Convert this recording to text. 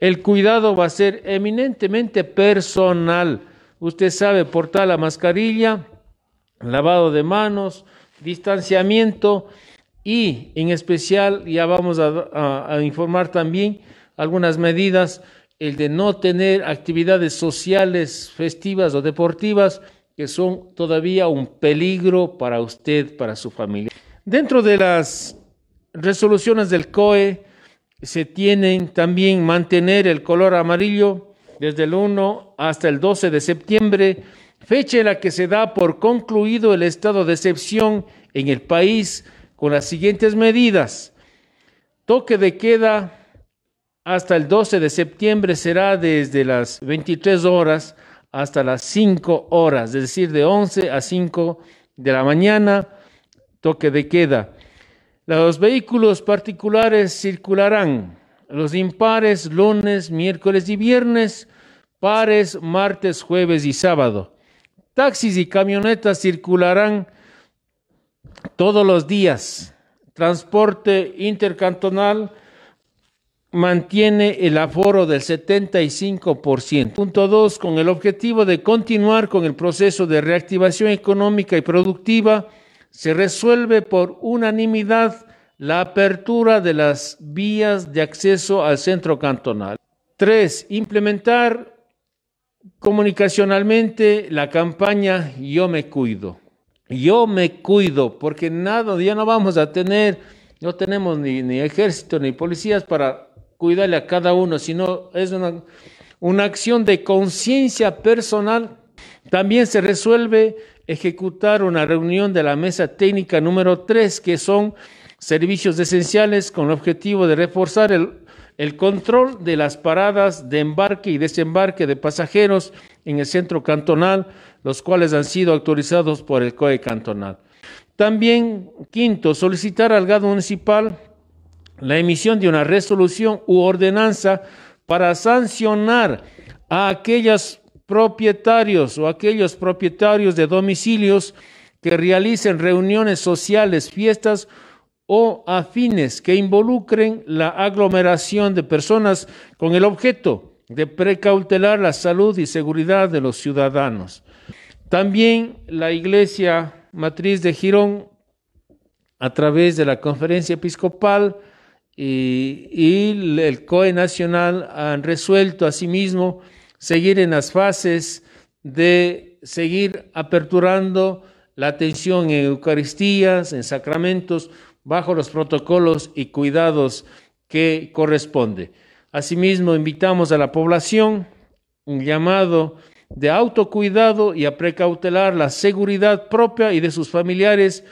El cuidado va a ser eminentemente personal. Usted sabe portar la mascarilla, lavado de manos, distanciamiento y en especial ya vamos a, informar también algunas medidas, el de no tener actividades sociales, festivas o deportivas que son todavía un peligro para usted, para su familia. Dentro de las resoluciones del COE, se tienen también mantener el color amarillo desde el 1 hasta el 12 de septiembre, fecha en la que se da por concluido el estado de excepción en el país con las siguientes medidas. Toque de queda hasta el 12 de septiembre será desde las 23 horas hasta las 5 horas, es decir, de 11 a 5 de la mañana, toque de queda. Los vehículos particulares circularán los impares lunes, miércoles y viernes, pares martes, jueves y sábado. Taxis y camionetas circularán todos los días. Transporte intercantonal mantiene el aforo del 75%. Punto 2. Con el objetivo de continuar con el proceso de reactivación económica y productiva, se resuelve por unanimidad la apertura de las vías de acceso al centro cantonal. Tres, Implementar comunicacionalmente la campaña Yo me cuido. Yo me cuido, porque nada, ya no vamos a tener, no tenemos ni, ejército ni policías para cuidarle a cada uno, sino es una, acción de conciencia personal. También se resuelve ejecutar una reunión de la mesa técnica número tres, que son servicios esenciales con el objetivo de reforzar el, control de las paradas de embarque y desembarque de pasajeros en el centro cantonal, los cuales han sido autorizados por el COE cantonal. También, quinto, solicitar al Gado municipal la emisión de una resolución u ordenanza para sancionar a aquellos propietarios o aquellos propietarios de domicilios que realicen reuniones sociales, fiestas o afines que involucren la aglomeración de personas con el objeto de precautelar la salud y seguridad de los ciudadanos. También la Iglesia Matriz de Girón, a través de la Conferencia Episcopal y, y el COE Nacional, han resuelto asimismo seguir en las fases de seguir aperturando la atención en Eucaristías, en sacramentos, bajo los protocolos y cuidados que corresponde. Asimismo, invitamos a la población un llamado de autocuidado y a precautelar la seguridad propia y de sus familiares.